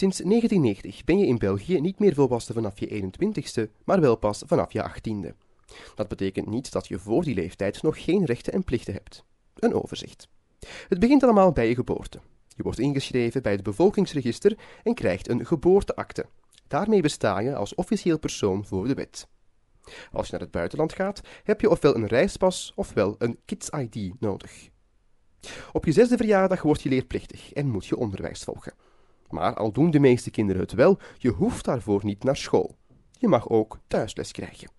Sinds 1990 ben je in België niet meer volwassen vanaf je 21ste, maar wel pas vanaf je 18e. Dat betekent niet dat je voor die leeftijd nog geen rechten en plichten hebt. Een overzicht. Het begint allemaal bij je geboorte. Je wordt ingeschreven bij het bevolkingsregister en krijgt een geboorteakte. Daarmee besta je als officieel persoon voor de wet. Als je naar het buitenland gaat, heb je ofwel een reispas ofwel een kids-ID nodig. Op je zesde verjaardag word je leerplichtig en moet je onderwijs volgen. Maar al doen de meeste kinderen het wel, je hoeft daarvoor niet naar school. Je mag ook thuisles krijgen.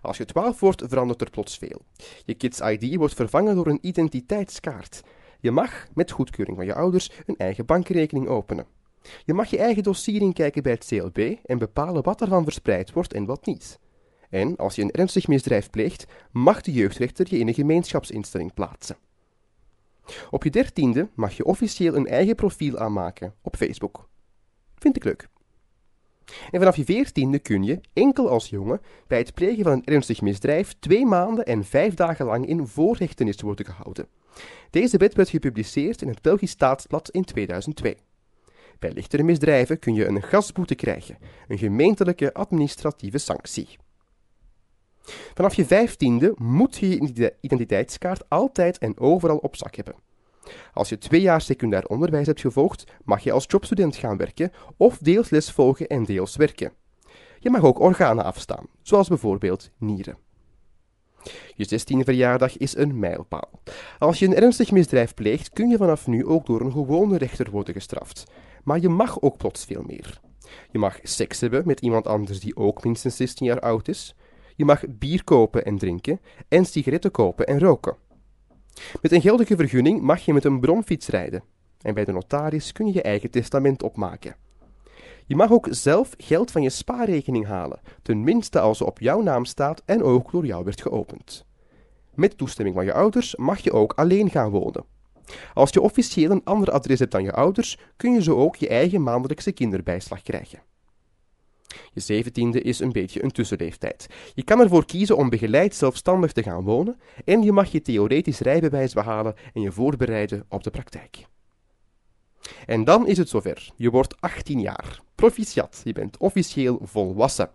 Als je 12 wordt, verandert er plots veel. Je Kids ID wordt vervangen door een identiteitskaart. Je mag, met goedkeuring van je ouders, een eigen bankrekening openen. Je mag je eigen dossier inkijken bij het CLB en bepalen wat ervan verspreid wordt en wat niet. En als je een ernstig misdrijf pleegt, mag de jeugdrechter je in een gemeenschapsinstelling plaatsen. Op je dertiende mag je officieel een eigen profiel aanmaken op Facebook. Vind ik leuk. En vanaf je veertiende kun je, enkel als jongen, bij het plegen van een ernstig misdrijf twee maanden en vijf dagen lang in voorhechtenis worden gehouden. Deze wet werd gepubliceerd in het Belgisch Staatsblad in 2002. Bij lichtere misdrijven kun je een gasboete krijgen, een gemeentelijke administratieve sanctie. Vanaf je vijftiende moet je je identiteitskaart altijd en overal op zak hebben. Als je twee jaar secundair onderwijs hebt gevolgd, mag je als jobstudent gaan werken of deels les volgen en deels werken. Je mag ook organen afstaan, zoals bijvoorbeeld nieren. Je 16e verjaardag is een mijlpaal. Als je een ernstig misdrijf pleegt, kun je vanaf nu ook door een gewone rechter worden gestraft. Maar je mag ook plots veel meer. Je mag seks hebben met iemand anders die ook minstens 16 jaar oud is. Je mag bier kopen en drinken en sigaretten kopen en roken. Met een geldige vergunning mag je met een bromfiets rijden. En bij de notaris kun je je eigen testament opmaken. Je mag ook zelf geld van je spaarrekening halen, tenminste als ze op jouw naam staat en ook door jou werd geopend. Met toestemming van je ouders mag je ook alleen gaan wonen. Als je officieel een ander adres hebt dan je ouders, kun je zo ook je eigen maandelijkse kinderbijslag krijgen. Je zeventiende is een beetje een tussenleeftijd. Je kan ervoor kiezen om begeleid zelfstandig te gaan wonen en je mag je theoretisch rijbewijs behalen en je voorbereiden op de praktijk. En dan is het zover. Je wordt 18 jaar. Proficiat, je bent officieel volwassen.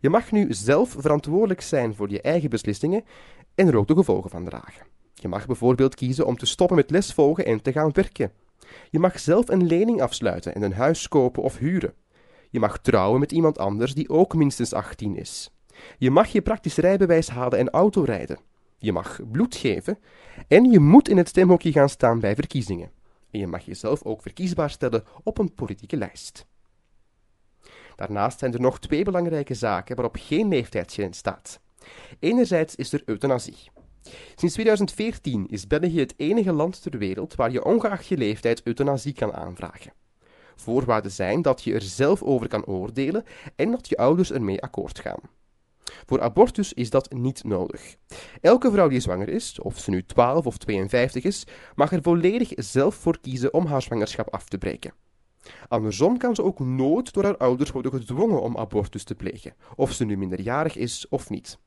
Je mag nu zelf verantwoordelijk zijn voor je eigen beslissingen en er ook de gevolgen van dragen. Je mag bijvoorbeeld kiezen om te stoppen met lesvolgen en te gaan werken. Je mag zelf een lening afsluiten en een huis kopen of huren. Je mag trouwen met iemand anders die ook minstens 18 is. Je mag je praktisch rijbewijs halen en autorijden. Je mag bloed geven. En je moet in het stemhokje gaan staan bij verkiezingen. En je mag jezelf ook verkiesbaar stellen op een politieke lijst. Daarnaast zijn er nog twee belangrijke zaken waarop geen leeftijdsgrens staat. Enerzijds is er euthanasie. Sinds 2014 is België het enige land ter wereld waar je ongeacht je leeftijd euthanasie kan aanvragen. Voorwaarde zijn dat je er zelf over kan oordelen en dat je ouders ermee akkoord gaan. Voor abortus is dat niet nodig. Elke vrouw die zwanger is, of ze nu 12 of 52 is, mag er volledig zelf voor kiezen om haar zwangerschap af te breken. Andersom kan ze ook nooit door haar ouders worden gedwongen om abortus te plegen, of ze nu minderjarig is of niet.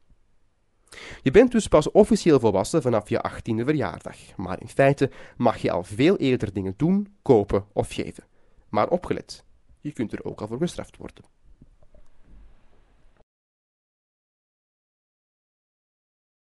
Je bent dus pas officieel volwassen vanaf je 18e verjaardag, maar in feite mag je al veel eerder dingen doen, kopen of geven. Maar opgelet, je kunt er ook al voor gestraft worden.